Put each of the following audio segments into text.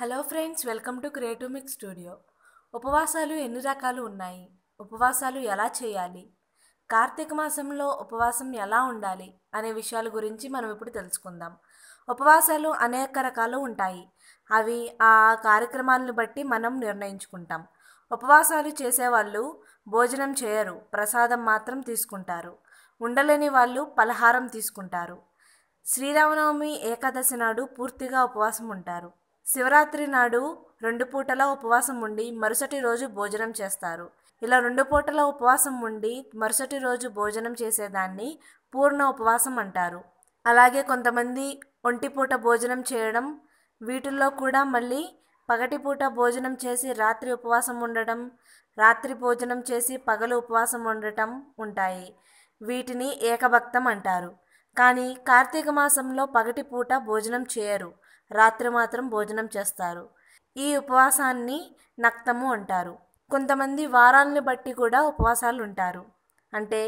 hello friends welcome to creative mic studio ఉపవాసాలు ఎన్ని రకాలు ఉన్నాయి ఉపవాసాలు ఎలా చేయాలి కార్తీక మాసంలో ఉపవాసం ఎలా ఉండాలి అనే విషయాల గురించి మనం ఇప్పుడు తెలుసుకుందాం ఉపవాసాలు అనేక రకాలు ఉంటాయి అవి ఆ కార్యక్రమాలను బట్టి మనం నిర్ణయించుకుంటాం ఉపవాసాలు చేసేవాళ్ళు భోజనం చేయరు ప్రసాదం మాత్రం తీసుకుంటారు ఉండలేని వాళ్ళు పలహారం తీసుకుంటారు శ్రీరామనవమి ఏకాదశి నాడు పూర్తిగా ఉపవాసం ఉంటారు శివరాత్రి నాడు రెండు పూటల ఉపవాసం ఉండి మరుసటి రోజు భోజనం చేస్తారు ఇలా రెండు పూటల ఉపవాసం ఉండి మరుసటి రోజు భోజనం చేసేదాన్ని పూర్ణ ఉపవాసం అంటారు అలాగే కొంతమంది ఒంటిపూట భోజనం చేయడం వీటిల్లో కూడా మళ్ళీ పగటిపూట భోజనం చేసి రాత్రి ఉపవాసం ఉండటం రాత్రి భోజనం చేసి పగలు ఉపవాసం ఉండటం ఉంటాయి వీటిని ఏకభక్తం అంటారు కానీ కార్తీక మాసంలో పగటి పూట భోజనం చేయరు రాత్రి మాత్రం భోజనం చేస్తారు ఈ ఉపవాసాన్ని నక్తము అంటారు కొంతమంది వారాలను బట్టి కూడా ఉపవాసాలు ఉంటారు అంటే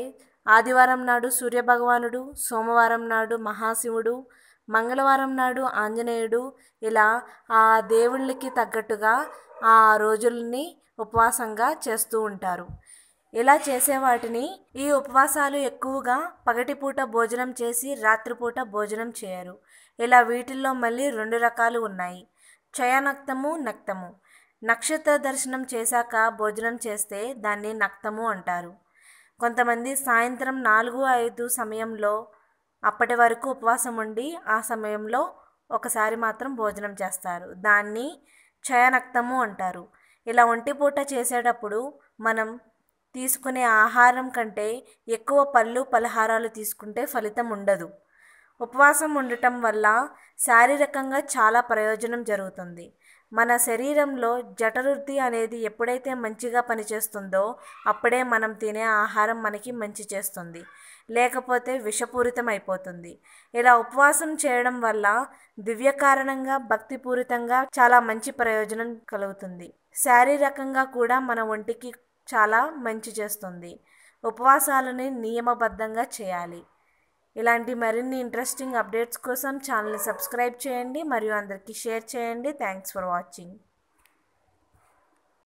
ఆదివారం నాడు సూర్యభగవానుడు సోమవారం నాడు మహాశివుడు మంగళవారం నాడు ఆంజనేయుడు ఇలా ఆ దేవుళ్ళకి తగ్గట్టుగా ఆ రోజుల్ని ఉపవాసంగా చేస్తూ ఉంటారు ఇలా చేసే వాటిని ఈ ఉపవాసాలు ఎక్కువగా పగటిపూట భోజనం చేసి రాత్రిపూట భోజనం చేయరు ఇలా వీటిల్లో మళ్ళీ రెండు రకాలు ఉన్నాయి క్షయనక్తము నక్తము నక్షత్ర దర్శనం చేశాక భోజనం చేస్తే దాన్ని నక్తము అంటారు కొంతమంది సాయంత్రం నాలుగు ఐదు సమయంలో అప్పటి వరకు ఉపవాసం ఉండి ఆ సమయంలో ఒకసారి మాత్రం భోజనం చేస్తారు దాన్ని క్షయనక్తము అంటారు ఇలా ఒంటిపూట చేసేటప్పుడు మనం తీసుకునే ఆహారం కంటే ఎక్కువ పళ్ళు పలహారాలు తీసుకుంటే ఫలితం ఉండదు ఉపవాసం ఉండటం వల్ల శారీరకంగా చాలా ప్రయోజనం జరుగుతుంది మన శరీరంలో జఠరుద్ధి అనేది ఎప్పుడైతే మంచిగా పనిచేస్తుందో అప్పుడే మనం తినే ఆహారం మనకి మంచి చేస్తుంది లేకపోతే విషపూరితం అయిపోతుంది ఇలా ఉపవాసం చేయడం వల్ల దివ్య కారణంగా భక్తిపూరితంగా చాలా మంచి ప్రయోజనం కలుగుతుంది శారీరకంగా కూడా మన ఒంటికి చాలా మంచి చేస్తుంది ఉపవాసాలని నియమబద్ధంగా చేయాలి ఇలాంటి మరిన్ని ఇంట్రెస్టింగ్ అప్డేట్స్ కోసం ఛానల్ని సబ్స్క్రైబ్ చేయండి మరియు అందరికీ షేర్ చేయండి థ్యాంక్స్ ఫర్ వాచింగ్